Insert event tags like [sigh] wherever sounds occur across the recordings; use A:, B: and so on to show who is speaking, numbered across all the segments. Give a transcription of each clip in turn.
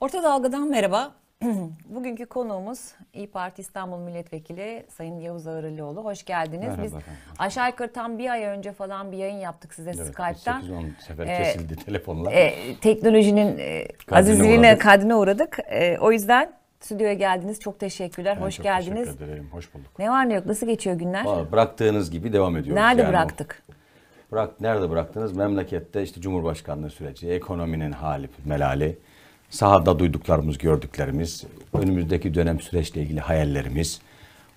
A: Orta Dalga'dan merhaba. [clears throat] Bugünkü konuğumuz İyi Parti İstanbul Milletvekili Sayın Yavuz Ağırlıoğlu. Hoş geldiniz. Merhaba Biz aşağı yukarı tam bir ay önce falan bir yayın yaptık size evet, Skype'tan. 8-10 sefer ee, kesildi E, teknolojinin e, azizliğine kadına uğradık. E, o yüzden stüdyoya geldiniz. Çok teşekkürler. Ben hoş çok geldiniz. Teşekkür ederim. Hoş bulduk. Ne var ne yok? Nasıl geçiyor günler? Vallahi
B: bıraktığınız gibi devam ediyoruz. Nerede yani bıraktık? O bırak nerede bıraktınız? Memlekette işte Cumhurbaşkanlığı süreci, ekonominin hali, melali, sahada duyduklarımız, gördüklerimiz, önümüzdeki dönem süreçle ilgili hayallerimiz,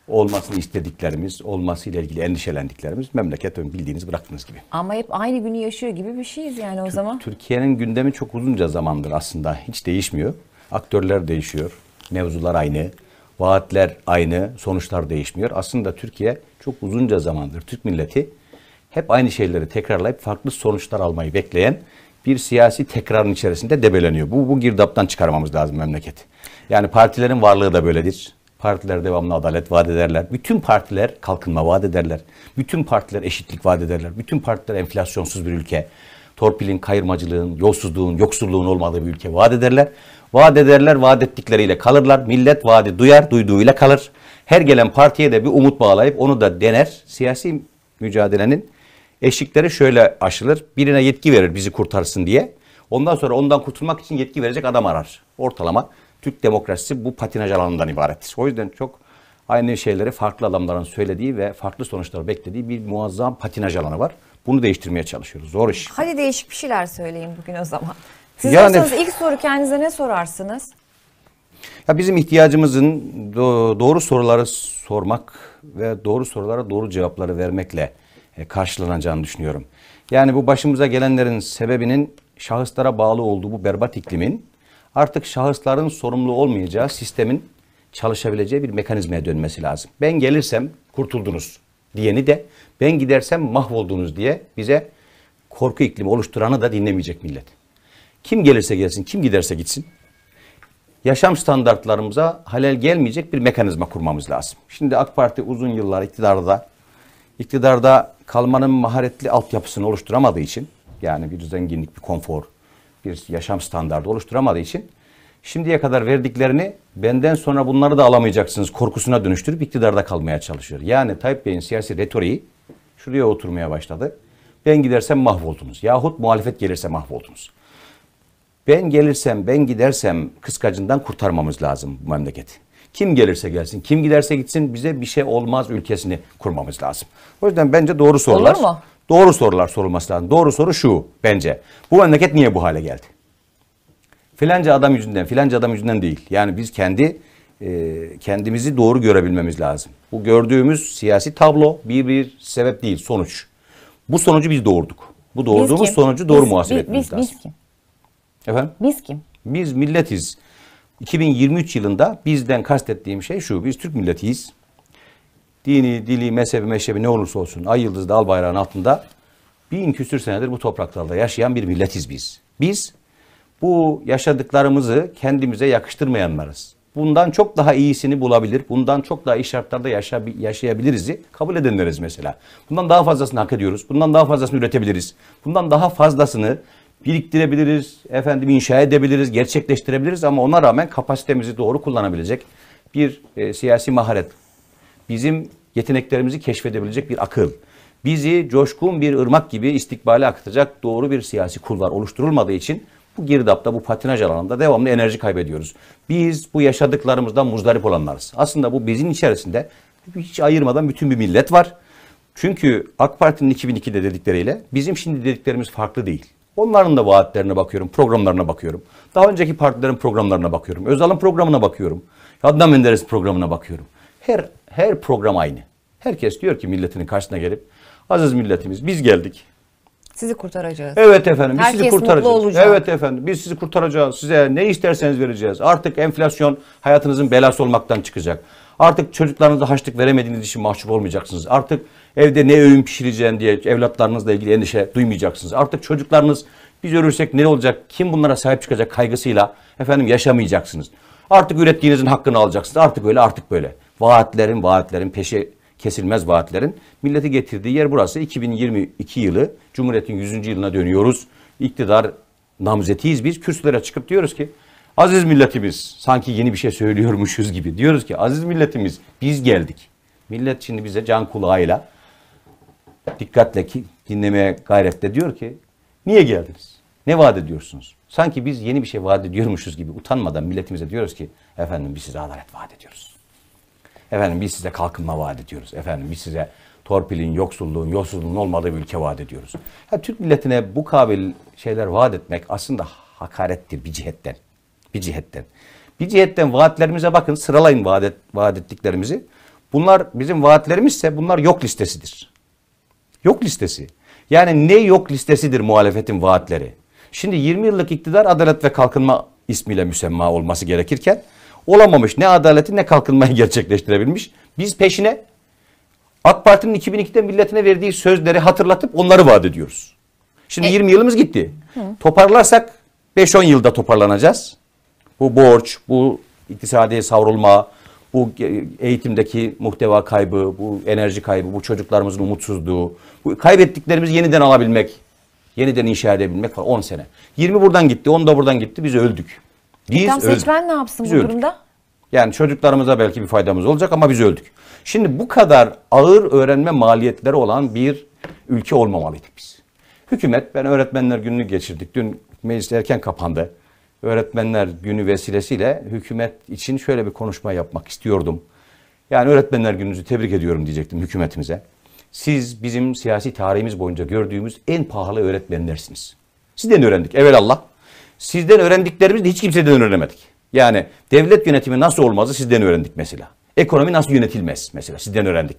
B: olmasını istediklerimiz, olmasıyla ilgili endişelendiklerimiz memleket bildiğiniz bıraktığınız gibi.
A: Ama hep aynı günü yaşıyor gibi bir şeyiz yani o Tür- zaman.
B: Türkiye'nin gündemi çok uzunca zamandır aslında hiç değişmiyor. Aktörler değişiyor, mevzular aynı, vaatler aynı, sonuçlar değişmiyor. Aslında Türkiye çok uzunca zamandır Türk milleti hep aynı şeyleri tekrarlayıp farklı sonuçlar almayı bekleyen bir siyasi tekrarın içerisinde debeleniyor. Bu, bu girdaptan çıkarmamız lazım memleketi. Yani partilerin varlığı da böyledir. Partiler devamlı adalet vaat ederler. Bütün partiler kalkınma vaat ederler. Bütün partiler eşitlik vaat ederler. Bütün partiler enflasyonsuz bir ülke. Torpilin, kayırmacılığın, yolsuzluğun, yoksulluğun olmadığı bir ülke vaat ederler. Vaat ederler, vaat ettikleriyle kalırlar. Millet vaadi duyar, duyduğuyla kalır. Her gelen partiye de bir umut bağlayıp onu da dener. Siyasi mücadelenin Eşlikleri şöyle aşılır. Birine yetki verir bizi kurtarsın diye. Ondan sonra ondan kurtulmak için yetki verecek adam arar. Ortalama Türk demokrasisi bu patinaj alanından ibarettir. O yüzden çok aynı şeyleri farklı adamların söylediği ve farklı sonuçları beklediği bir muazzam patinaj alanı var. Bunu değiştirmeye çalışıyoruz. Zor iş.
A: Hadi değişik bir şeyler söyleyin bugün o zaman. Siz yani, ilk soru kendinize ne sorarsınız?
B: Ya bizim ihtiyacımızın doğru soruları sormak ve doğru sorulara doğru cevapları vermekle e, karşılanacağını düşünüyorum. Yani bu başımıza gelenlerin sebebinin şahıslara bağlı olduğu bu berbat iklimin artık şahısların sorumlu olmayacağı sistemin çalışabileceği bir mekanizmaya dönmesi lazım. Ben gelirsem kurtuldunuz diyeni de ben gidersem mahvoldunuz diye bize korku iklimi oluşturanı da dinlemeyecek millet. Kim gelirse gelsin, kim giderse gitsin. Yaşam standartlarımıza halel gelmeyecek bir mekanizma kurmamız lazım. Şimdi AK Parti uzun yıllar iktidarda iktidarda kalmanın maharetli altyapısını oluşturamadığı için yani bir zenginlik, bir konfor, bir yaşam standardı oluşturamadığı için şimdiye kadar verdiklerini benden sonra bunları da alamayacaksınız korkusuna dönüştürüp iktidarda kalmaya çalışıyor. Yani Tayyip Bey'in siyasi retoriği şuraya oturmaya başladı. Ben gidersem mahvoldunuz yahut muhalefet gelirse mahvoldunuz. Ben gelirsem, ben gidersem kıskacından kurtarmamız lazım bu memleketi. Kim gelirse gelsin, kim giderse gitsin bize bir şey olmaz ülkesini kurmamız lazım. O yüzden bence doğru sorular. Olur mu? Doğru sorular sorulması lazım. Doğru soru şu bence. Bu memleket niye bu hale geldi? Filanca adam yüzünden, filanca adam yüzünden değil. Yani biz kendi e, kendimizi doğru görebilmemiz lazım. Bu gördüğümüz siyasi tablo bir bir sebep değil, sonuç. Bu sonucu biz doğurduk. Bu doğurduğumuz sonucu doğru biz, muhasebe biz,
A: etmemiz biz, lazım. Biz kim?
B: Efendim? Biz kim? Biz milletiz. 2023 yılında bizden kastettiğim şey şu. Biz Türk milletiyiz. Dini, dili, mezhebi, meşrebi ne olursa olsun ay yıldızda al bayrağın altında bin küsür senedir bu topraklarda yaşayan bir milletiz biz. Biz bu yaşadıklarımızı kendimize yakıştırmayanlarız. Bundan çok daha iyisini bulabilir, bundan çok daha iyi şartlarda yaşa, yaşayabiliriz kabul edenleriz mesela. Bundan daha fazlasını hak ediyoruz, bundan daha fazlasını üretebiliriz. Bundan daha fazlasını biriktirebiliriz, efendim inşa edebiliriz, gerçekleştirebiliriz ama ona rağmen kapasitemizi doğru kullanabilecek bir e, siyasi maharet. Bizim yeteneklerimizi keşfedebilecek bir akıl. Bizi coşkun bir ırmak gibi istikbale akıtacak doğru bir siyasi kullar oluşturulmadığı için bu girdapta, bu patinaj alanında devamlı enerji kaybediyoruz. Biz bu yaşadıklarımızdan muzdarip olanlarız. Aslında bu bizim içerisinde hiç ayırmadan bütün bir millet var. Çünkü AK Parti'nin 2002'de dedikleriyle bizim şimdi dediklerimiz farklı değil. Onların da vaatlerine bakıyorum, programlarına bakıyorum. Daha önceki partilerin programlarına bakıyorum. Özal'ın programına bakıyorum. Adnan Menderes programına bakıyorum. Her her program aynı. Herkes diyor ki milletinin karşısına gelip aziz milletimiz biz geldik.
A: Sizi kurtaracağız. Evet efendim biz Herkes sizi kurtaracağız. Mutlu olacak. Evet
B: efendim biz sizi kurtaracağız. Size ne isterseniz vereceğiz. Artık enflasyon hayatınızın belası olmaktan çıkacak. Artık çocuklarınıza haçlık veremediğiniz için mahcup olmayacaksınız. Artık Evde ne öğün pişireceğim diye evlatlarınızla ilgili endişe duymayacaksınız. Artık çocuklarınız biz ölürsek ne olacak, kim bunlara sahip çıkacak kaygısıyla efendim yaşamayacaksınız. Artık ürettiğinizin hakkını alacaksınız. Artık öyle, artık böyle. Vaatlerin, vaatlerin peşe kesilmez vaatlerin milleti getirdiği yer burası. 2022 yılı Cumhuriyet'in 100. yılına dönüyoruz. İktidar namzetiyiz biz. Kürsülere çıkıp diyoruz ki aziz milletimiz sanki yeni bir şey söylüyormuşuz gibi. Diyoruz ki aziz milletimiz biz geldik. Millet şimdi bize can kulağıyla dikkatle ki, dinlemeye gayretle diyor ki niye geldiniz? Ne vaat ediyorsunuz? Sanki biz yeni bir şey vaat ediyormuşuz gibi utanmadan milletimize diyoruz ki efendim biz size adalet vaat ediyoruz. Efendim biz size kalkınma vaat ediyoruz. Efendim biz size torpilin, yoksulluğun, yolsuzluğun olmadığı bir ülke vaat ediyoruz. Ya, Türk milletine bu kabil şeyler vaat etmek aslında hakarettir bir cihetten. Bir cihetten. Bir cihetten vaatlerimize bakın sıralayın vaat, et, vaat ettiklerimizi. Bunlar bizim vaatlerimizse bunlar yok listesidir. Yok listesi. Yani ne yok listesidir muhalefetin vaatleri. Şimdi 20 yıllık iktidar Adalet ve Kalkınma ismiyle müsemma olması gerekirken olamamış. Ne adaleti ne kalkınmayı [laughs] gerçekleştirebilmiş. Biz peşine AK Parti'nin 2002'de milletine verdiği sözleri hatırlatıp onları vaat ediyoruz. Şimdi e, 20 yılımız gitti. Hı. Toparlarsak 5-10 yılda toparlanacağız. Bu borç, bu iktisadi savrulma, bu eğitimdeki muhteva kaybı, bu enerji kaybı, bu çocuklarımızın umutsuzluğu, bu kaybettiklerimizi yeniden alabilmek, yeniden inşa edebilmek falan 10 sene. 20 buradan gitti, 10 da buradan gitti. Biz öldük. Biz e tam öldük. seçmen
A: ne yapsın biz bu öldük. durumda?
B: Yani çocuklarımıza belki bir faydamız olacak ama biz öldük. Şimdi bu kadar ağır öğrenme maliyetleri olan bir ülke olmamalıydık biz. Hükümet, ben öğretmenler gününü geçirdik. Dün meclis erken kapandı öğretmenler günü vesilesiyle hükümet için şöyle bir konuşma yapmak istiyordum. Yani öğretmenler gününüzü tebrik ediyorum diyecektim hükümetimize. Siz bizim siyasi tarihimiz boyunca gördüğümüz en pahalı öğretmenlersiniz. Sizden öğrendik evvelallah. Sizden öğrendiklerimizi de hiç kimseden öğrenemedik. Yani devlet yönetimi nasıl olmazı sizden öğrendik mesela. Ekonomi nasıl yönetilmez mesela sizden öğrendik.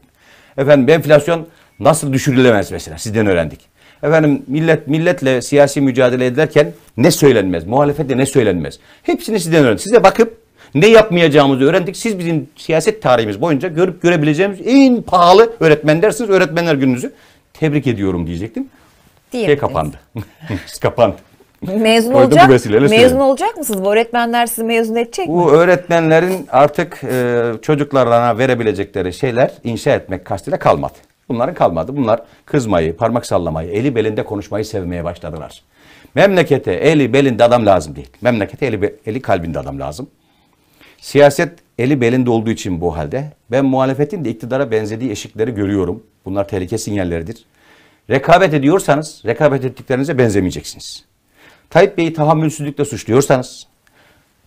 B: Efendim enflasyon nasıl düşürülemez mesela sizden öğrendik. Efendim millet milletle siyasi mücadele ederken ne söylenmez? Muhalefette ne söylenmez? Hepsini sizden öğrendik. Size bakıp ne yapmayacağımızı öğrendik. Siz bizim siyaset tarihimiz boyunca görüp görebileceğimiz en pahalı öğretmen dersiniz. Öğretmenler gününüzü tebrik ediyorum diyecektim. Şey kapandı. [laughs] Şey kapandı. Mezun olacak, mezun söyleyeyim.
A: olacak mısınız? Bu öğretmenler sizi mezun edecek Bu mi? Bu
B: öğretmenlerin artık e, çocuklarına verebilecekleri şeyler inşa etmek kastıyla kalmadı. Bunların kalmadı. Bunlar kızmayı, parmak sallamayı, eli belinde konuşmayı sevmeye başladılar. Memlekete eli belinde adam lazım değil. Memlekete eli, eli kalbinde adam lazım. Siyaset eli belinde olduğu için bu halde. Ben muhalefetin de iktidara benzediği eşikleri görüyorum. Bunlar tehlike sinyalleridir. Rekabet ediyorsanız rekabet ettiklerinize benzemeyeceksiniz. Tayyip Bey'i tahammülsüzlükle suçluyorsanız,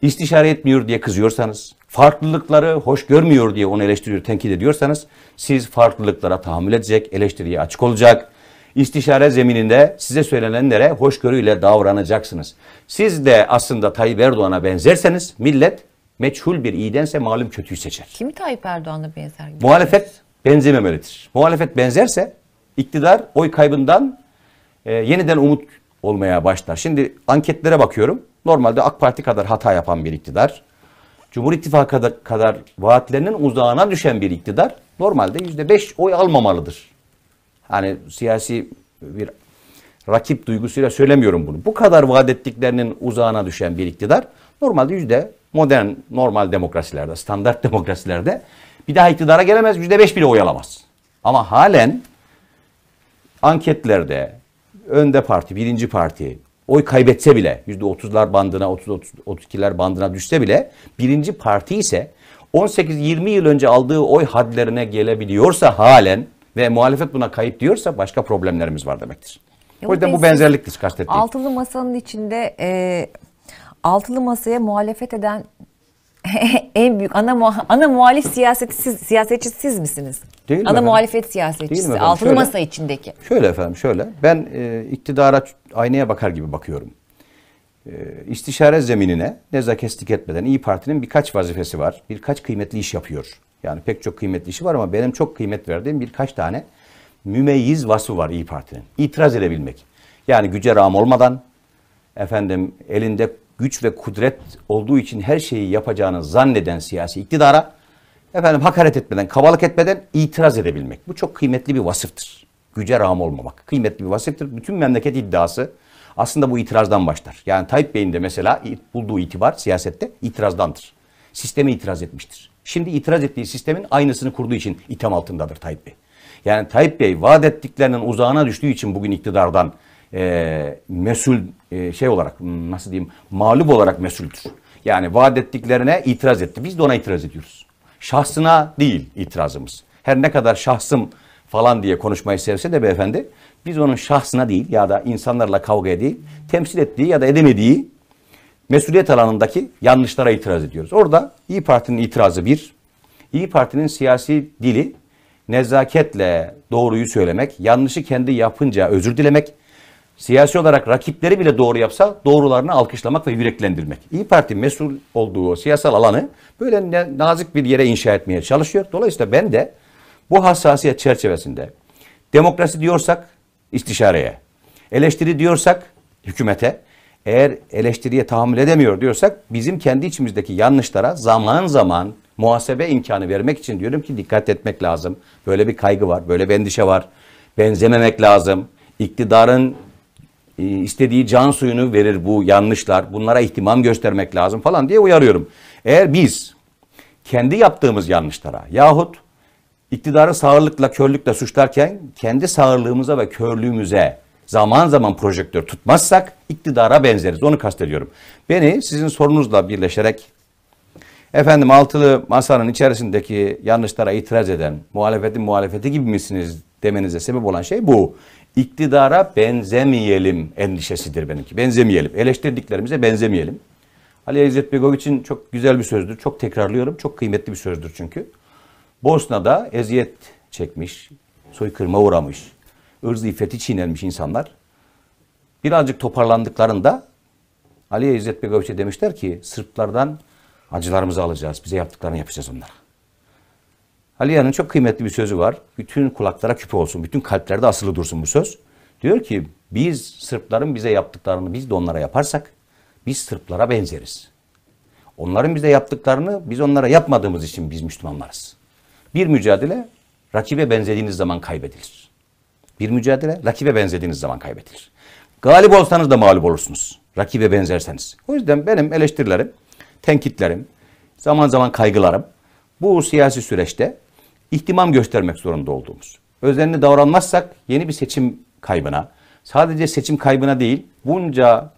B: istişare etmiyor diye kızıyorsanız, farklılıkları hoş görmüyor diye onu eleştiriyor, tenkit ediyorsanız siz farklılıklara tahammül edecek, eleştiriye açık olacak. istişare zemininde size söylenenlere hoşgörüyle davranacaksınız. Siz de aslında Tayyip Erdoğan'a benzerseniz millet meçhul bir iyidense malum kötüyü seçer.
A: Kim Tayyip Erdoğan'a benzer? Gibi?
B: Muhalefet benzememelidir. Muhalefet benzerse iktidar oy kaybından e, yeniden umut olmaya başlar. Şimdi anketlere bakıyorum. Normalde AK Parti kadar hata yapan bir iktidar. Cumhur İttifakı kadar, kadar vaatlerinin uzağına düşen bir iktidar normalde yüzde beş oy almamalıdır. Hani siyasi bir rakip duygusuyla söylemiyorum bunu. Bu kadar vaat ettiklerinin uzağına düşen bir iktidar normalde yüzde modern normal demokrasilerde, standart demokrasilerde bir daha iktidara gelemez, yüzde beş bile oy alamaz. Ama halen anketlerde önde parti, birinci parti, oy kaybetse bile %30'lar bandına 30-32'ler bandına düşse bile birinci parti ise 18-20 yıl önce aldığı oy hadlerine gelebiliyorsa halen ve muhalefet buna kayıp diyorsa başka problemlerimiz var demektir.
A: Ya o yüzden bu benzerliktir
B: kastettiğim. Altılı
A: masanın içinde e, altılı masaya muhalefet eden [laughs] en büyük ana muha- ana muhalif siyaseti siz, siyasetçi siz misiniz? Değil ana mi muhalefet siyasetçisi Değil mi altılı şöyle, masa içindeki.
B: Şöyle efendim şöyle ben e, iktidara aynaya bakar gibi bakıyorum. E, istişare zeminine nezaketlik etmeden İyi Parti'nin birkaç vazifesi var. Birkaç kıymetli iş yapıyor. Yani pek çok kıymetli işi var ama benim çok kıymet verdiğim birkaç tane mümeyyiz vasfı var İyi Parti'nin. İtiraz edebilmek. Yani güce rağm olmadan efendim elinde güç ve kudret olduğu için her şeyi yapacağını zanneden siyasi iktidara efendim hakaret etmeden, kabalık etmeden itiraz edebilmek. Bu çok kıymetli bir vasıftır. Güce rağm olmamak. Kıymetli bir vasıftır. Bütün memleket iddiası aslında bu itirazdan başlar. Yani Tayyip Bey'in de mesela bulduğu itibar siyasette itirazdandır. Sisteme itiraz etmiştir. Şimdi itiraz ettiği sistemin aynısını kurduğu için itham altındadır Tayyip Bey. Yani Tayyip Bey vaat ettiklerinin uzağına düştüğü için bugün iktidardan e, mesul e, şey olarak nasıl diyeyim mağlup olarak mesuldür. Yani vaat ettiklerine itiraz etti. Biz de ona itiraz ediyoruz. Şahsına değil itirazımız. Her ne kadar şahsım falan diye konuşmayı sevse de beyefendi biz onun şahsına değil ya da insanlarla kavga değil temsil ettiği ya da edemediği mesuliyet alanındaki yanlışlara itiraz ediyoruz. Orada İyi Parti'nin itirazı bir, İyi Parti'nin siyasi dili nezaketle doğruyu söylemek, yanlışı kendi yapınca özür dilemek, siyasi olarak rakipleri bile doğru yapsa doğrularını alkışlamak ve yüreklendirmek. İyi Parti mesul olduğu siyasal alanı böyle nazik bir yere inşa etmeye çalışıyor. Dolayısıyla ben de bu hassasiyet çerçevesinde demokrasi diyorsak istişareye, eleştiri diyorsak hükümete, eğer eleştiriye tahammül edemiyor diyorsak bizim kendi içimizdeki yanlışlara zaman zaman muhasebe imkanı vermek için diyorum ki dikkat etmek lazım. Böyle bir kaygı var, böyle bir endişe var. Benzememek lazım. İktidarın e, istediği can suyunu verir bu yanlışlar. Bunlara ihtimam göstermek lazım falan diye uyarıyorum. Eğer biz kendi yaptığımız yanlışlara yahut iktidarı sağırlıkla körlükle suçlarken kendi sağırlığımıza ve körlüğümüze zaman zaman projektör tutmazsak iktidara benzeriz. Onu kastediyorum. Beni sizin sorunuzla birleşerek efendim altılı masanın içerisindeki yanlışlara itiraz eden muhalefetin muhalefeti gibi misiniz demenize sebep olan şey bu iktidara benzemeyelim endişesidir benimki. Benzemeyelim. Eleştirdiklerimize benzemeyelim. Ali İzzet Begoviç'in çok güzel bir sözdür. Çok tekrarlıyorum. Çok kıymetli bir sözdür çünkü. Bosna'da eziyet çekmiş, soykırıma uğramış, ırzı iffeti çiğnenmiş insanlar birazcık toparlandıklarında Ali İzzet Begoviç'e demişler ki Sırplardan acılarımızı alacağız. Bize yaptıklarını yapacağız onlara. Aliya'nın çok kıymetli bir sözü var. Bütün kulaklara küpe olsun, bütün kalplerde asılı dursun bu söz. Diyor ki biz Sırpların bize yaptıklarını biz de onlara yaparsak biz Sırplara benzeriz. Onların bize yaptıklarını biz onlara yapmadığımız için biz Müslümanlarız. Bir mücadele rakibe benzediğiniz zaman kaybedilir. Bir mücadele rakibe benzediğiniz zaman kaybedilir. Galip olsanız da mağlup olursunuz. Rakibe benzerseniz. O yüzden benim eleştirilerim, tenkitlerim, zaman zaman kaygılarım bu siyasi süreçte ihtimam göstermek zorunda olduğumuz. Özenli davranmazsak yeni bir seçim kaybına, sadece seçim kaybına değil, bunca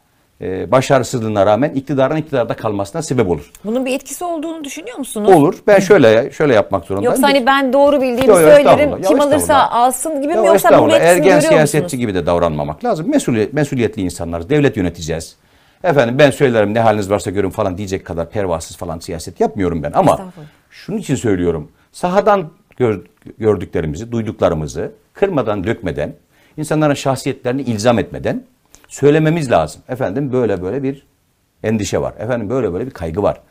B: e, başarısızlığına rağmen iktidarın iktidarda kalmasına sebep olur.
A: Bunun bir etkisi olduğunu düşünüyor musunuz? Olur.
B: Ben şöyle şöyle yapmak zorundayım. Yoksa hani
A: ben doğru bildiğimi yo, yo, söylerim. Kim alırsa alsın gibi mi yoksa bunun Ergen siyasetçi
B: musunuz? gibi de davranmamak lazım. Mesuliyet, mesuliyetli insanlar Devlet yöneteceğiz. Efendim ben söylerim ne haliniz varsa görün falan diyecek kadar pervasız falan siyaset yapmıyorum ben. Ama şunun için söylüyorum. Sahadan gördüklerimizi, duyduklarımızı kırmadan, dökmeden, insanların şahsiyetlerini ilzam etmeden söylememiz lazım. Efendim böyle böyle bir endişe var. Efendim böyle böyle bir kaygı var.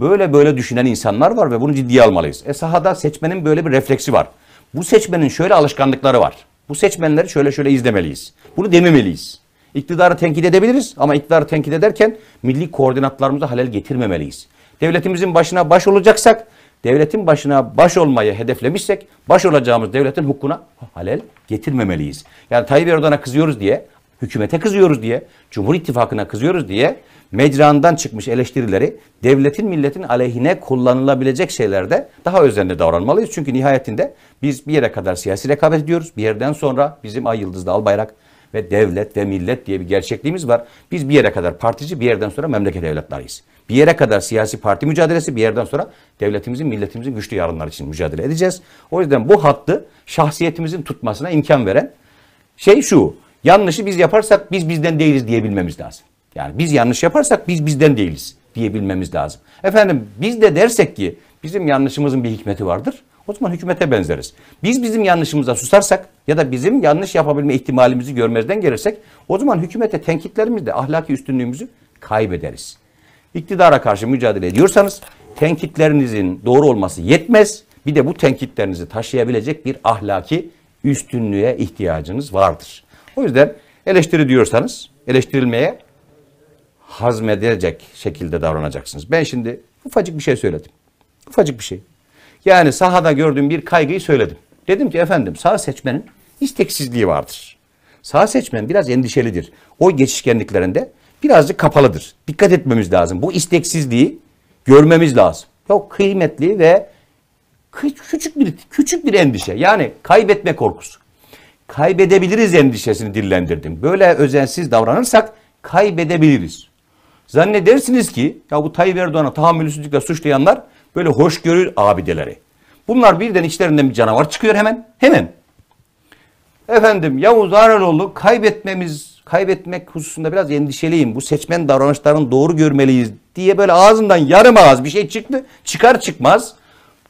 B: Böyle böyle düşünen insanlar var ve bunu ciddiye almalıyız. E sahada seçmenin böyle bir refleksi var. Bu seçmenin şöyle alışkanlıkları var. Bu seçmenleri şöyle şöyle izlemeliyiz. Bunu dememeliyiz. İktidarı tenkit edebiliriz ama iktidarı tenkit ederken milli koordinatlarımıza halel getirmemeliyiz. Devletimizin başına baş olacaksak devletin başına baş olmayı hedeflemişsek baş olacağımız devletin hukukuna halel getirmemeliyiz. Yani Tayyip Erdoğan'a kızıyoruz diye, hükümete kızıyoruz diye, Cumhur İttifakı'na kızıyoruz diye mecrandan çıkmış eleştirileri devletin milletin aleyhine kullanılabilecek şeylerde daha özenli davranmalıyız. Çünkü nihayetinde biz bir yere kadar siyasi rekabet ediyoruz. Bir yerden sonra bizim Ay Yıldız'da bayrak ve devlet ve millet diye bir gerçekliğimiz var. Biz bir yere kadar partici bir yerden sonra memleket evlatlarıyız. Bir yere kadar siyasi parti mücadelesi bir yerden sonra devletimizin, milletimizin güçlü yarınlar için mücadele edeceğiz. O yüzden bu hattı şahsiyetimizin tutmasına imkan veren şey şu. Yanlışı biz yaparsak biz bizden değiliz diyebilmemiz lazım. Yani biz yanlış yaparsak biz bizden değiliz diyebilmemiz lazım. Efendim biz de dersek ki bizim yanlışımızın bir hikmeti vardır. O zaman hükümete benzeriz. Biz bizim yanlışımıza susarsak ya da bizim yanlış yapabilme ihtimalimizi görmezden gelirsek o zaman hükümete tenkitlerimizde ahlaki üstünlüğümüzü kaybederiz iktidara karşı mücadele ediyorsanız tenkitlerinizin doğru olması yetmez. Bir de bu tenkitlerinizi taşıyabilecek bir ahlaki üstünlüğe ihtiyacınız vardır. O yüzden eleştiri diyorsanız eleştirilmeye hazmedilecek şekilde davranacaksınız. Ben şimdi ufacık bir şey söyledim. Ufacık bir şey. Yani sahada gördüğüm bir kaygıyı söyledim. Dedim ki efendim sağ seçmenin isteksizliği vardır. Sağ seçmen biraz endişelidir. O geçişkenliklerinde birazcık kapalıdır. Dikkat etmemiz lazım. Bu isteksizliği görmemiz lazım. Çok kıymetli ve küçük bir küçük bir endişe. Yani kaybetme korkusu. Kaybedebiliriz endişesini dillendirdim. Böyle özensiz davranırsak kaybedebiliriz. Zannedersiniz ki ya bu Tayyip Erdoğan'a tahammülsüzlükle suçlayanlar böyle hoşgörü abideleri. Bunlar birden içlerinden bir canavar çıkıyor hemen. Hemen. Efendim Yavuz Araroğlu kaybetmemiz kaybetmek hususunda biraz endişeliyim. Bu seçmen davranışlarını doğru görmeliyiz diye böyle ağzından yarım ağız bir şey çıktı. Çıkar çıkmaz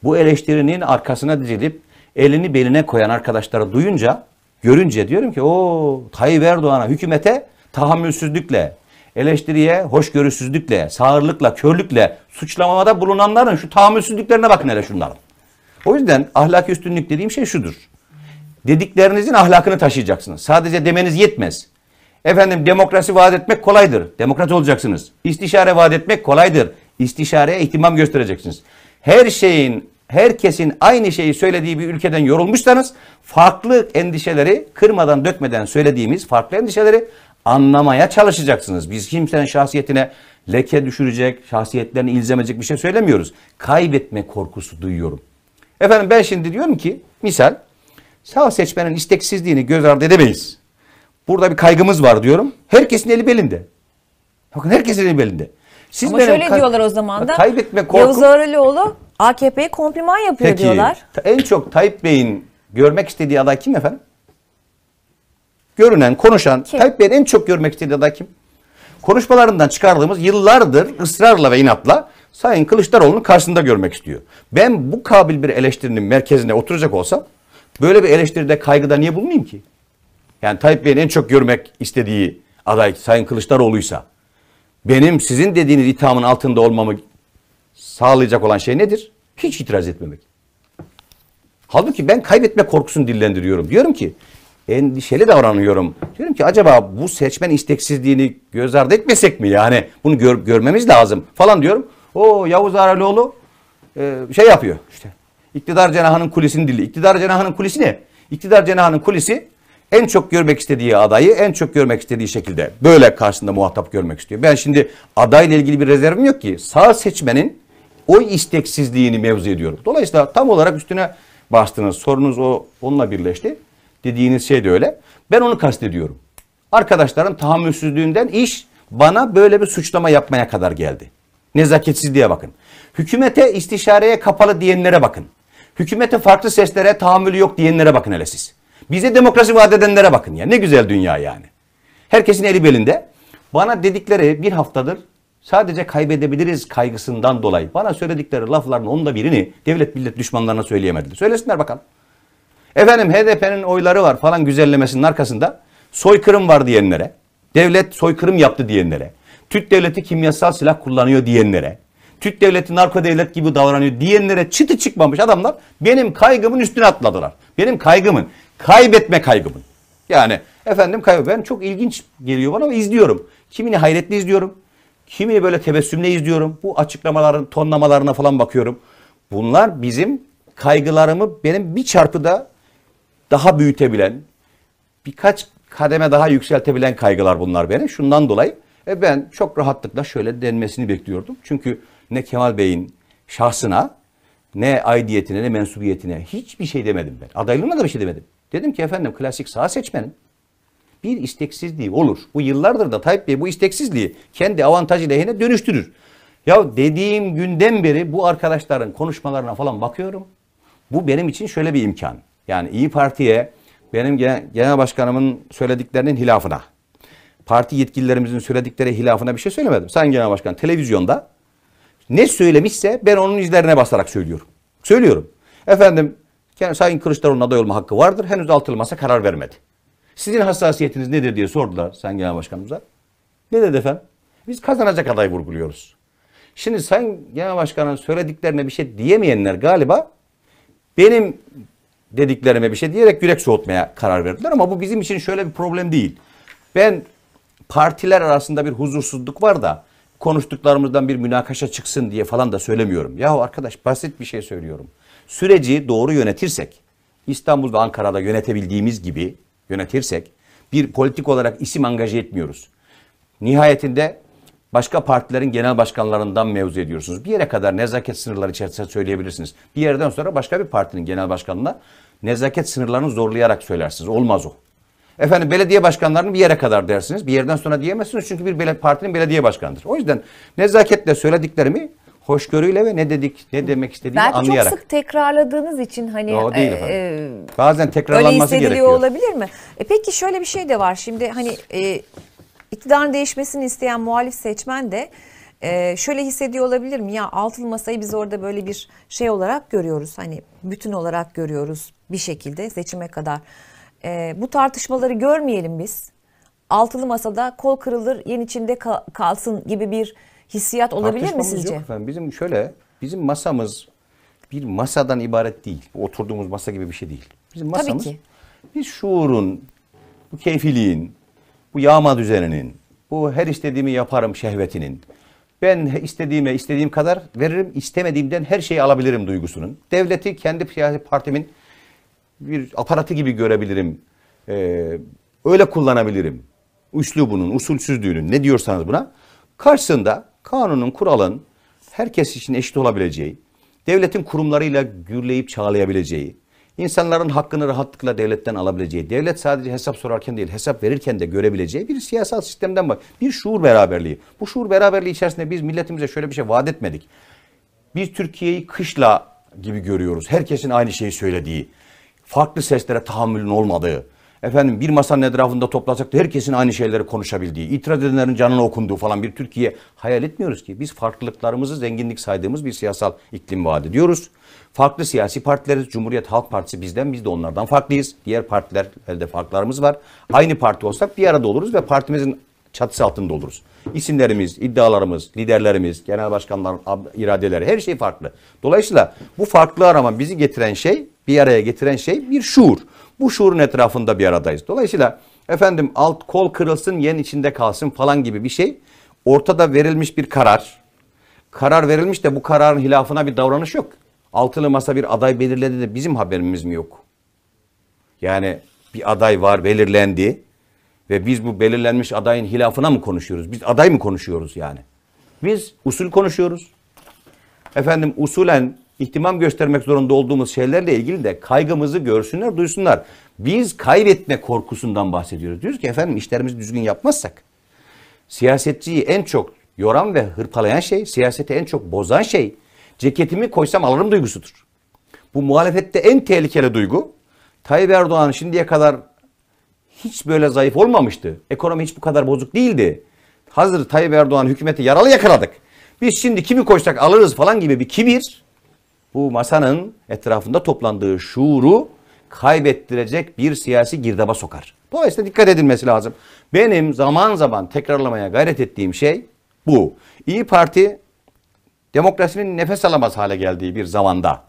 B: bu eleştirinin arkasına dizilip elini beline koyan arkadaşları duyunca, görünce diyorum ki o Tayyip Erdoğan'a, hükümete tahammülsüzlükle, eleştiriye hoşgörüsüzlükle, sağırlıkla, körlükle suçlamada bulunanların şu tahammülsüzlüklerine bakın hele şunların. O yüzden ahlaki üstünlük dediğim şey şudur. Dediklerinizin ahlakını taşıyacaksınız. Sadece demeniz yetmez. Efendim demokrasi vaat etmek kolaydır. Demokrat olacaksınız. İstişare vaat etmek kolaydır. İstişareye ihtimam göstereceksiniz. Her şeyin, herkesin aynı şeyi söylediği bir ülkeden yorulmuşsanız farklı endişeleri kırmadan dökmeden söylediğimiz farklı endişeleri anlamaya çalışacaksınız. Biz kimsenin şahsiyetine leke düşürecek, şahsiyetlerini ilzemeyecek bir şey söylemiyoruz. Kaybetme korkusu duyuyorum. Efendim ben şimdi diyorum ki misal sağ seçmenin isteksizliğini göz ardı edemeyiz. Burada bir kaygımız var diyorum. Herkesin eli belinde. Bakın herkesin eli belinde. Siz Ama şöyle diyorlar o zaman da. Kaybetme korkum. Yavuz
A: Ağrılioğlu AKP'ye kompliman yapıyor Peki, diyorlar.
B: En çok Tayyip Bey'in görmek istediği aday kim efendim? Görünen, konuşan. Kim? Tayyip Bey'in en çok görmek istediği aday kim? Konuşmalarından çıkardığımız yıllardır ısrarla ve inatla Sayın Kılıçdaroğlu'nun karşısında görmek istiyor. Ben bu kabil bir eleştirinin merkezine oturacak olsam böyle bir eleştiride kaygıda niye bulunayım ki? Yani Tayyip Bey'in en çok görmek istediği aday Sayın Kılıçdaroğlu'ysa benim sizin dediğiniz ithamın altında olmamı sağlayacak olan şey nedir? Hiç itiraz etmemek. Halbuki ben kaybetme korkusunu dillendiriyorum. Diyorum ki endişeli davranıyorum. Diyorum ki acaba bu seçmen isteksizliğini göz ardı etmesek mi yani? Bunu gör, görmemiz lazım falan diyorum. O Yavuz Aralioğlu e, şey yapıyor işte. İktidar cenahının kulisini dili. İktidar cenahının kulisi ne? İktidar cenahının kulisi en çok görmek istediği adayı en çok görmek istediği şekilde böyle karşısında muhatap görmek istiyor. Ben şimdi adayla ilgili bir rezervim yok ki. Sağ seçmenin oy isteksizliğini mevzu ediyorum. Dolayısıyla tam olarak üstüne bastınız. Sorunuz o onunla birleşti. Dediğiniz şey de öyle. Ben onu kastediyorum. Arkadaşların tahammülsüzlüğünden iş bana böyle bir suçlama yapmaya kadar geldi. Nezaketsizliğe bakın. Hükümete istişareye kapalı diyenlere bakın. Hükümete farklı seslere tahammülü yok diyenlere bakın hele siz. Bize demokrasi vaat edenlere bakın ya. Ne güzel dünya yani. Herkesin eli belinde. Bana dedikleri bir haftadır sadece kaybedebiliriz kaygısından dolayı bana söyledikleri lafların onda birini devlet millet düşmanlarına söyleyemediler. Söylesinler bakalım. Efendim HDP'nin oyları var falan güzellemesinin arkasında soykırım var diyenlere, devlet soykırım yaptı diyenlere, Türk devleti kimyasal silah kullanıyor diyenlere, Türk devleti narko devlet gibi davranıyor diyenlere çıtı çıkmamış adamlar benim kaygımın üstüne atladılar. Benim kaygımın, kaybetme kaygımın. Yani efendim kaybı ben çok ilginç geliyor bana ama izliyorum. Kimini hayretle izliyorum. Kimini böyle tebessümle izliyorum. Bu açıklamaların tonlamalarına falan bakıyorum. Bunlar bizim kaygılarımı benim bir çarpıda daha büyütebilen, birkaç kademe daha yükseltebilen kaygılar bunlar benim. Şundan dolayı e ben çok rahatlıkla şöyle denmesini bekliyordum. Çünkü ne Kemal Bey'in şahsına ne aidiyetine ne mensubiyetine hiçbir şey demedim ben. Adaylığına da bir şey demedim. Dedim ki efendim klasik sağ seçmenim. Bir isteksizliği olur. Bu yıllardır da Tayyip Bey bu isteksizliği kendi avantajı lehine dönüştürür. Ya dediğim günden beri bu arkadaşların konuşmalarına falan bakıyorum. Bu benim için şöyle bir imkan. Yani İyi Parti'ye benim genel başkanımın söylediklerinin hilafına, parti yetkililerimizin söyledikleri hilafına bir şey söylemedim. Sayın Genel Başkan televizyonda ne söylemişse ben onun izlerine basarak söylüyorum. Söylüyorum. Efendim Sayın Kılıçdaroğlu'nun aday olma hakkı vardır. Henüz altılmasa karar vermedi. Sizin hassasiyetiniz nedir diye sordular Sayın Genel Başkanımıza. Ne dedi efendim? Biz kazanacak aday vurguluyoruz. Şimdi Sayın Genel Başkan'ın söylediklerine bir şey diyemeyenler galiba benim dediklerime bir şey diyerek yürek soğutmaya karar verdiler ama bu bizim için şöyle bir problem değil. Ben partiler arasında bir huzursuzluk var da konuştuklarımızdan bir münakaşa çıksın diye falan da söylemiyorum. Yahu arkadaş basit bir şey söylüyorum. Süreci doğru yönetirsek, İstanbul ve Ankara'da yönetebildiğimiz gibi yönetirsek bir politik olarak isim angaje etmiyoruz. Nihayetinde başka partilerin genel başkanlarından mevzu ediyorsunuz. Bir yere kadar nezaket sınırları içerisinde söyleyebilirsiniz. Bir yerden sonra başka bir partinin genel başkanına nezaket sınırlarını zorlayarak söylersiniz. Olmaz o. Efendim belediye başkanlarını bir yere kadar dersiniz. Bir yerden sonra diyemezsiniz çünkü bir bele, partinin belediye başkanıdır. O yüzden nezaketle söylediklerimi hoşgörüyle ve ne dedik ne demek istediğimi Belki anlayarak. Belki çok sık
A: tekrarladığınız için hani Yo, değil e, e
B: bazen tekrarlanması öyle gerekiyor.
A: olabilir mi? E peki şöyle bir şey de var. Şimdi hani e, iktidarın değişmesini isteyen muhalif seçmen de e, şöyle hissediyor olabilir mi? Ya altılı masayı biz orada böyle bir şey olarak görüyoruz. Hani bütün olarak görüyoruz bir şekilde seçime kadar e, bu tartışmaları görmeyelim biz. Altılı masada kol kırılır, yen içinde kalsın gibi bir hissiyat olabilir mi sizce? Yok
B: efendim. Bizim şöyle, bizim masamız bir masadan ibaret değil. Oturduğumuz masa gibi bir şey değil. Bizim masamız Tabii ki. Biz şuurun, bu keyfiliğin, bu yağma düzeninin, bu her istediğimi yaparım şehvetinin, ben istediğime istediğim kadar veririm, istemediğimden her şeyi alabilirim duygusunun. Devleti kendi siyasi partimin bir aparatı gibi görebilirim. Ee, öyle kullanabilirim. Üslubunun, usulsüzlüğünün ne diyorsanız buna. Karşısında kanunun, kuralın herkes için eşit olabileceği, devletin kurumlarıyla gürleyip çağlayabileceği, insanların hakkını rahatlıkla devletten alabileceği, devlet sadece hesap sorarken değil hesap verirken de görebileceği bir siyasal sistemden bak. Bir şuur beraberliği. Bu şuur beraberliği içerisinde biz milletimize şöyle bir şey vaat etmedik. Biz Türkiye'yi kışla gibi görüyoruz. Herkesin aynı şeyi söylediği farklı seslere tahammülün olmadığı, efendim bir masanın etrafında toplasak da herkesin aynı şeyleri konuşabildiği, itiraz edenlerin canına okunduğu falan bir Türkiye hayal etmiyoruz ki. Biz farklılıklarımızı zenginlik saydığımız bir siyasal iklim vaat ediyoruz. Farklı siyasi partileriz. Cumhuriyet Halk Partisi bizden, biz de onlardan farklıyız. Diğer partilerde farklarımız var. Aynı parti olsak bir arada oluruz ve partimizin çatısı altında oluruz. İsimlerimiz, iddialarımız, liderlerimiz, genel başkanların iradeleri her şey farklı. Dolayısıyla bu farklı arama bizi getiren şey bir araya getiren şey bir şuur. Bu şuurun etrafında bir aradayız. Dolayısıyla efendim alt kol kırılsın yen içinde kalsın falan gibi bir şey. Ortada verilmiş bir karar. Karar verilmiş de bu kararın hilafına bir davranış yok. Altılı masa bir aday belirledi de bizim haberimiz mi yok? Yani bir aday var belirlendi ve biz bu belirlenmiş adayın hilafına mı konuşuyoruz? Biz aday mı konuşuyoruz yani? Biz usul konuşuyoruz. Efendim usulen ihtimam göstermek zorunda olduğumuz şeylerle ilgili de kaygımızı görsünler, duysunlar. Biz kaybetme korkusundan bahsediyoruz. Diyoruz ki efendim işlerimizi düzgün yapmazsak siyasetçiyi en çok yoran ve hırpalayan şey, siyaseti en çok bozan şey ceketimi koysam alırım duygusudur. Bu muhalefette en tehlikeli duygu. Tayyip Erdoğan şimdiye kadar hiç böyle zayıf olmamıştı. Ekonomi hiç bu kadar bozuk değildi. Hazır Tayyip Erdoğan hükümeti yaralı yakaladık. Biz şimdi kimi koysak alırız falan gibi bir kibir bu masanın etrafında toplandığı şuuru kaybettirecek bir siyasi girdaba sokar. Dolayısıyla dikkat edilmesi lazım. Benim zaman zaman tekrarlamaya gayret ettiğim şey bu. İyi Parti demokrasinin nefes alamaz hale geldiği bir zamanda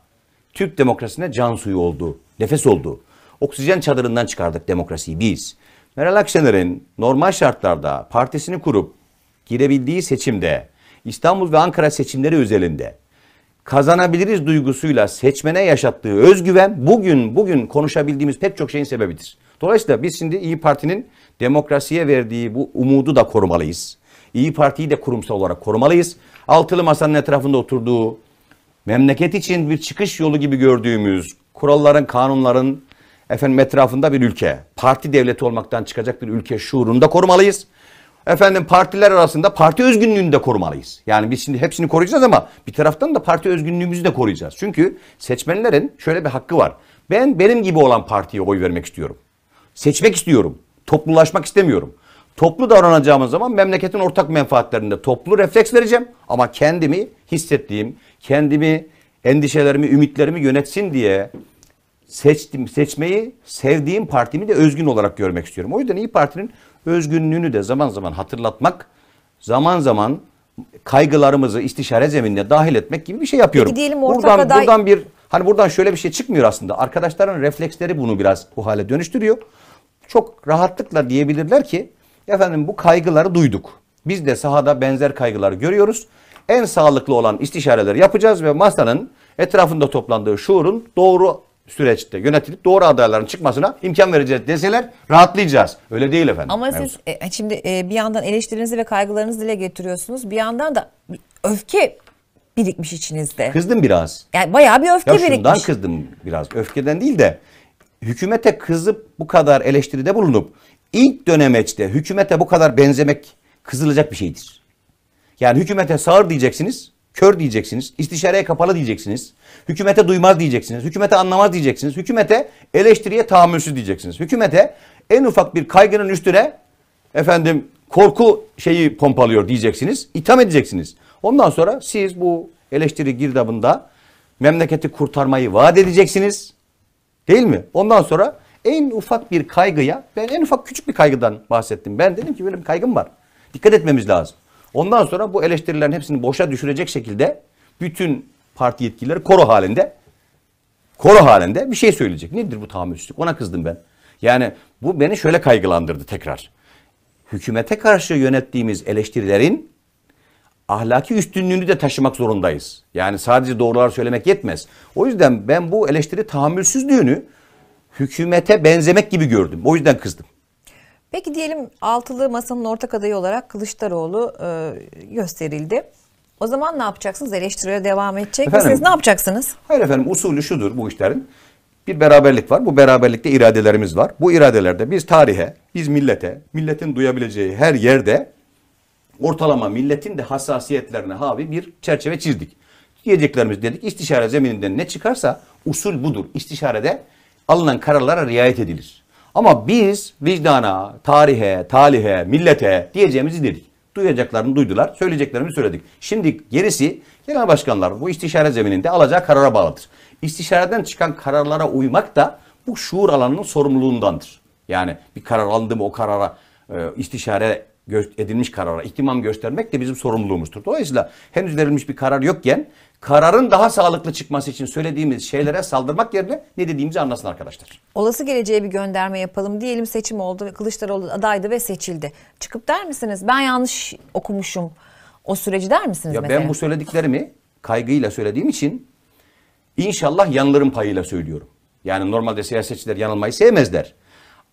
B: Türk demokrasine can suyu oldu, nefes oldu. Oksijen çadırından çıkardık demokrasiyi biz. Meral Akşener'in normal şartlarda partisini kurup girebildiği seçimde İstanbul ve Ankara seçimleri özelinde kazanabiliriz duygusuyla seçmene yaşattığı özgüven bugün bugün konuşabildiğimiz pek çok şeyin sebebidir. Dolayısıyla biz şimdi İyi Parti'nin demokrasiye verdiği bu umudu da korumalıyız. İyi Parti'yi de kurumsal olarak korumalıyız. Altılı masanın etrafında oturduğu memleket için bir çıkış yolu gibi gördüğümüz kuralların, kanunların efendim etrafında bir ülke, parti devleti olmaktan çıkacak bir ülke şuurunu da korumalıyız. Efendim partiler arasında parti özgünlüğünü de korumalıyız. Yani biz şimdi hepsini koruyacağız ama bir taraftan da parti özgünlüğümüzü de koruyacağız. Çünkü seçmenlerin şöyle bir hakkı var. Ben benim gibi olan partiye oy vermek istiyorum. Seçmek istiyorum. Toplulaşmak istemiyorum. Toplu davranacağımız zaman memleketin ortak menfaatlerinde toplu refleks vereceğim. Ama kendimi hissettiğim, kendimi, endişelerimi, ümitlerimi yönetsin diye seçtim, seçmeyi sevdiğim partimi de özgün olarak görmek istiyorum. O yüzden İyi Parti'nin özgünlüğünü de zaman zaman hatırlatmak, zaman zaman kaygılarımızı istişare zeminine dahil etmek gibi bir şey yapıyorum. Peki diyelim ortak buradan, aday... buradan bir hani buradan şöyle bir şey çıkmıyor aslında. Arkadaşların refleksleri bunu biraz bu hale dönüştürüyor. Çok rahatlıkla diyebilirler ki efendim bu kaygıları duyduk. Biz de sahada benzer kaygıları görüyoruz. En sağlıklı olan istişareleri yapacağız ve masanın etrafında toplandığı şuurun doğru süreçte yönetilip doğru adayların çıkmasına imkan vereceğiz deseler rahatlayacağız. Öyle değil efendim. Ama mevzu. siz
A: e, şimdi e, bir yandan eleştirinizi ve kaygılarınızı dile getiriyorsunuz. Bir yandan da öfke birikmiş içinizde. Kızdım biraz. Yani bayağı bir öfke ya birikmiş. Şundan
B: kızdım biraz. Öfkeden değil de hükümete kızıp bu kadar eleştiride bulunup ilk dönemeçte hükümete bu kadar benzemek kızılacak bir şeydir. Yani hükümete sağır diyeceksiniz, kör diyeceksiniz, istişareye kapalı diyeceksiniz. Hükümete duymaz diyeceksiniz. Hükümete anlamaz diyeceksiniz. Hükümete eleştiriye tahammülsüz diyeceksiniz. Hükümete en ufak bir kaygının üstüne efendim korku şeyi pompalıyor diyeceksiniz. İtham edeceksiniz. Ondan sonra siz bu eleştiri girdabında memleketi kurtarmayı vaat edeceksiniz. Değil mi? Ondan sonra en ufak bir kaygıya, ben en ufak küçük bir kaygıdan bahsettim. Ben dedim ki böyle bir kaygım var. Dikkat etmemiz lazım. Ondan sonra bu eleştirilerin hepsini boşa düşürecek şekilde bütün parti yetkilileri koro halinde koro halinde bir şey söyleyecek. Nedir bu tahammülsüzlük? Ona kızdım ben. Yani bu beni şöyle kaygılandırdı tekrar. Hükümete karşı yönettiğimiz eleştirilerin ahlaki üstünlüğünü de taşımak zorundayız. Yani sadece doğrular söylemek yetmez. O yüzden ben bu eleştiri tahammülsüzlüğünü hükümete benzemek gibi gördüm. O yüzden kızdım.
A: Peki diyelim altılı masanın ortak adayı olarak Kılıçdaroğlu e, gösterildi. O zaman ne yapacaksınız? Eleştiriye devam edecek efendim, Siz ne
B: yapacaksınız? Hayır efendim usulü şudur bu işlerin. Bir beraberlik var. Bu beraberlikte iradelerimiz var. Bu iradelerde biz tarihe, biz millete, milletin duyabileceği her yerde ortalama milletin de hassasiyetlerine havi bir çerçeve çizdik. Diyeceklerimiz dedik İstişare zemininden ne çıkarsa usul budur. İstişarede alınan kararlara riayet edilir. Ama biz vicdana, tarihe, talihe, millete diyeceğimizi dedik duyacaklarını duydular. söyleyeceklerini söyledik. Şimdi gerisi genel başkanlar bu istişare zemininde alacağı karara bağlıdır. İstişareden çıkan kararlara uymak da bu şuur alanının sorumluluğundandır. Yani bir karar alındı mı o karara e, istişare edilmiş karara ihtimam göstermek de bizim sorumluluğumuzdur. Dolayısıyla henüz verilmiş bir karar yokken kararın daha sağlıklı çıkması için söylediğimiz şeylere saldırmak yerine ne dediğimizi anlasın arkadaşlar.
A: Olası geleceğe bir gönderme yapalım. Diyelim seçim oldu ve Kılıçdaroğlu adaydı ve seçildi. Çıkıp der misiniz ben yanlış okumuşum o süreci der misiniz ya mesela? Ben bu
B: söylediklerimi kaygıyla söylediğim için inşallah yanılırım payıyla söylüyorum. Yani normalde siyasetçiler yanılmayı sevmezler.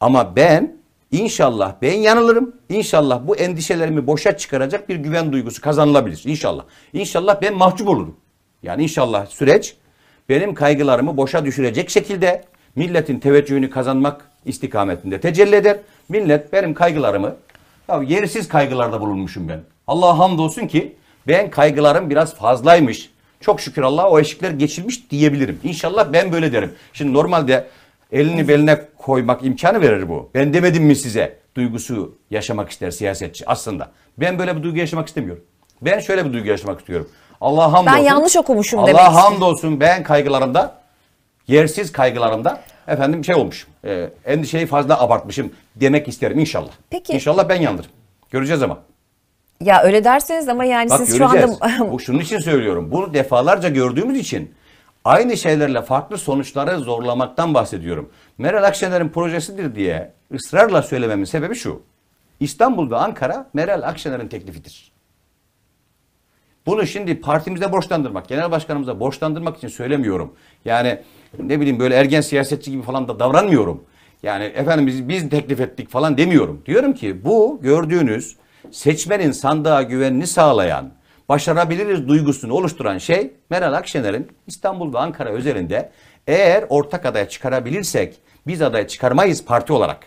B: Ama ben inşallah ben yanılırım. İnşallah bu endişelerimi boşa çıkaracak bir güven duygusu kazanılabilir. İnşallah. İnşallah ben mahcup olurum. Yani inşallah süreç benim kaygılarımı boşa düşürecek şekilde milletin teveccühünü kazanmak istikametinde tecelli eder. Millet benim kaygılarımı, ya yersiz kaygılarda bulunmuşum ben. Allah'a hamdolsun ki ben kaygılarım biraz fazlaymış. Çok şükür Allah'a o eşikler geçilmiş diyebilirim. İnşallah ben böyle derim. Şimdi normalde elini beline koymak imkanı verir bu. Ben demedim mi size duygusu yaşamak ister siyasetçi aslında. Ben böyle bir duygu yaşamak istemiyorum. Ben şöyle bir duygu yaşamak istiyorum. Allah'a hamdolsun. Ben yanlış okumuşum Allah demek Allah'a hamdolsun ben kaygılarımda, yersiz kaygılarımda efendim şey olmuş. E, endişeyi fazla abartmışım demek isterim inşallah. Peki. İnşallah ben yanılırım. Göreceğiz ama.
A: Ya öyle derseniz ama yani Bak, siz göreceğiz. şu
B: anda... [laughs] Bu, şunun için söylüyorum. Bunu defalarca gördüğümüz için aynı şeylerle farklı sonuçları zorlamaktan bahsediyorum. Meral Akşener'in projesidir diye ısrarla söylememin sebebi şu. İstanbul ve Ankara Meral Akşener'in teklifidir. Bunu şimdi partimize borçlandırmak, genel başkanımıza borçlandırmak için söylemiyorum. Yani ne bileyim böyle ergen siyasetçi gibi falan da davranmıyorum. Yani efendim biz, biz teklif ettik falan demiyorum. Diyorum ki bu gördüğünüz seçmenin sandığa güvenini sağlayan, başarabiliriz duygusunu oluşturan şey Meral Akşener'in İstanbul ve Ankara özelinde eğer ortak adaya çıkarabilirsek biz adaya çıkarmayız parti olarak.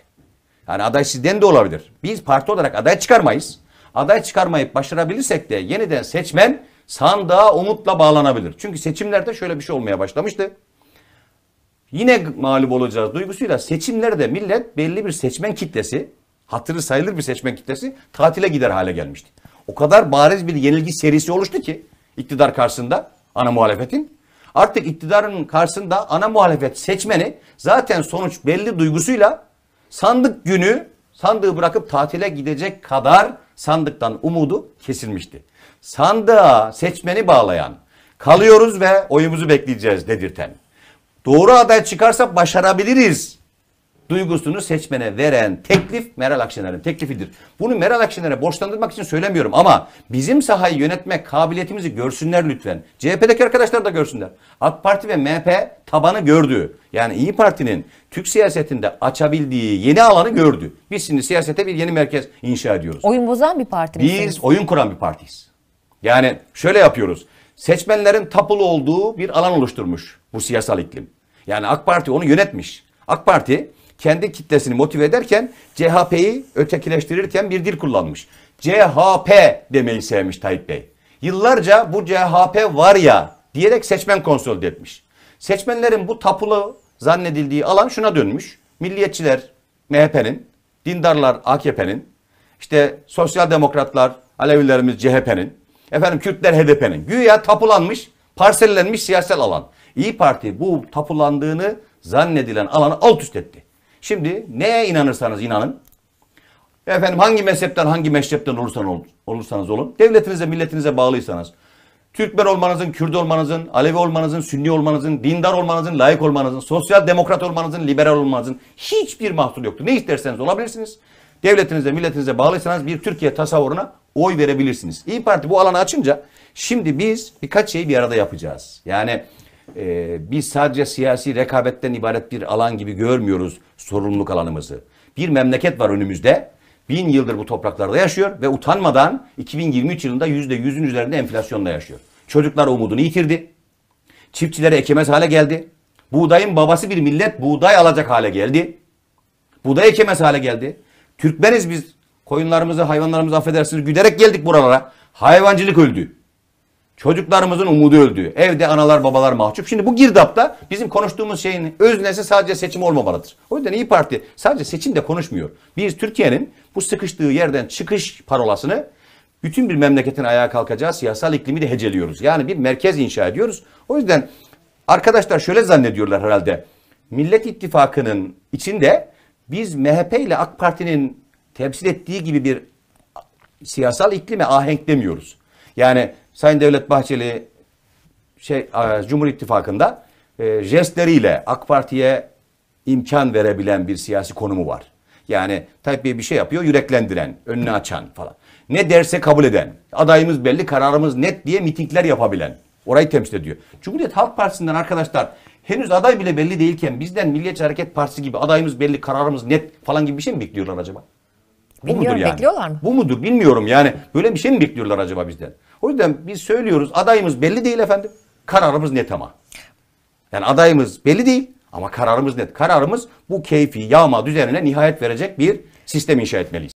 B: Yani aday sizden de olabilir. Biz parti olarak aday çıkarmayız aday çıkarmayıp başarabilirsek de yeniden seçmen sandığa umutla bağlanabilir. Çünkü seçimlerde şöyle bir şey olmaya başlamıştı. Yine mağlup olacağız duygusuyla seçimlerde millet belli bir seçmen kitlesi, hatırı sayılır bir seçmen kitlesi tatile gider hale gelmişti. O kadar bariz bir yenilgi serisi oluştu ki iktidar karşısında ana muhalefetin. Artık iktidarın karşısında ana muhalefet seçmeni zaten sonuç belli duygusuyla sandık günü sandığı bırakıp tatile gidecek kadar sandıktan umudu kesilmişti. Sandığa seçmeni bağlayan kalıyoruz ve oyumuzu bekleyeceğiz dedirten. Doğru aday çıkarsa başarabiliriz duygusunu seçmene veren teklif Meral Akşener'in teklifidir. Bunu Meral Akşener'e borçlandırmak için söylemiyorum ama bizim sahayı yönetme kabiliyetimizi görsünler lütfen. CHP'deki arkadaşlar da görsünler. AK Parti ve MHP tabanı gördü. Yani İyi Parti'nin Türk siyasetinde açabildiği yeni alanı gördü. Biz şimdi siyasete bir yeni merkez inşa ediyoruz.
A: Oyun bozan bir parti misiniz?
B: Biz oyun kuran bir partiyiz. Yani şöyle yapıyoruz. Seçmenlerin tapulu olduğu bir alan oluşturmuş bu siyasal iklim. Yani AK Parti onu yönetmiş. AK Parti kendi kitlesini motive ederken CHP'yi ötekileştirirken bir dil kullanmış. CHP demeyi sevmiş Tayyip Bey. Yıllarca bu CHP var ya diyerek seçmen konsolide etmiş. Seçmenlerin bu tapulu zannedildiği alan şuna dönmüş. Milliyetçiler MHP'nin, dindarlar AKP'nin, işte sosyal demokratlar, Alevilerimiz CHP'nin, efendim Kürtler HDP'nin. Güya tapulanmış, parsellenmiş siyasal alan. İyi Parti bu tapulandığını zannedilen alanı alt üst etti. Şimdi neye inanırsanız inanın. Efendim hangi mezhepten hangi meşrepten olursanız olun. Devletinize milletinize bağlıysanız Türkmen olmanızın, Kürt olmanızın, Alevi olmanızın, Sünni olmanızın, dindar olmanızın, layık olmanızın, sosyal demokrat olmanızın, liberal olmanızın hiçbir mahsur yoktu. Ne isterseniz olabilirsiniz. Devletinize, milletinize bağlıysanız bir Türkiye tasavvuruna oy verebilirsiniz. İyi Parti bu alanı açınca şimdi biz birkaç şeyi bir arada yapacağız. Yani e, biz sadece siyasi rekabetten ibaret bir alan gibi görmüyoruz sorumluluk alanımızı. Bir memleket var önümüzde bin yıldır bu topraklarda yaşıyor ve utanmadan 2023 yılında yüzde yüzün üzerinde enflasyonla yaşıyor. Çocuklar umudunu yitirdi. Çiftçilere ekemez hale geldi. Buğdayın babası bir millet buğday alacak hale geldi. Buğday ekemez hale geldi. Türkmeniz biz koyunlarımızı, hayvanlarımızı affedersiniz güderek geldik buralara. Hayvancılık öldü. Çocuklarımızın umudu öldü. Evde analar babalar mahcup. Şimdi bu girdapta bizim konuştuğumuz şeyin öznesi sadece seçim olmamalıdır. O yüzden İyi Parti sadece seçim de konuşmuyor. Biz Türkiye'nin bu sıkıştığı yerden çıkış parolasını bütün bir memleketin ayağa kalkacağı siyasal iklimi de heceliyoruz. Yani bir merkez inşa ediyoruz. O yüzden arkadaşlar şöyle zannediyorlar herhalde. Millet İttifakı'nın içinde biz MHP ile AK Parti'nin temsil ettiği gibi bir siyasal iklime ahenk Yani Sayın Devlet Bahçeli şey e, Cumhur İttifakı'nda e, jestleriyle AK Parti'ye imkan verebilen bir siyasi konumu var. Yani Tayyip Bey bir şey yapıyor yüreklendiren, önünü açan falan. Ne derse kabul eden, adayımız belli, kararımız net diye mitingler yapabilen. Orayı temsil ediyor. Cumhuriyet Halk Partisi'nden arkadaşlar henüz aday bile belli değilken bizden Milliyetçi Hareket Partisi gibi adayımız belli, kararımız net falan gibi bir şey mi bekliyorlar acaba? Bu Bilmiyorum, mudur yani? bekliyorlar mı? Bu mudur bilmiyorum yani. Böyle bir şey mi bekliyorlar acaba bizden? O yüzden biz söylüyoruz adayımız belli değil efendim. Kararımız net ama. Yani adayımız belli değil ama kararımız net. Kararımız bu keyfi yağma düzenine nihayet verecek bir sistem inşa etmeliyiz.